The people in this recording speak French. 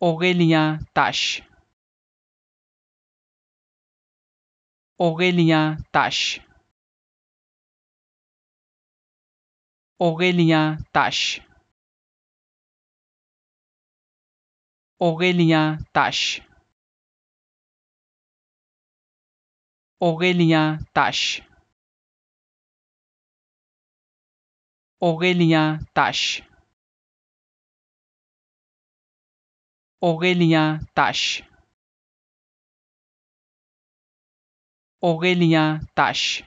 Aurélien Tache. Aurélien Tache. Aurélien Tache. Aurélien Tache. Aurélien Tache. Aurélien Tache. Aurelia Tash Aurelia Tash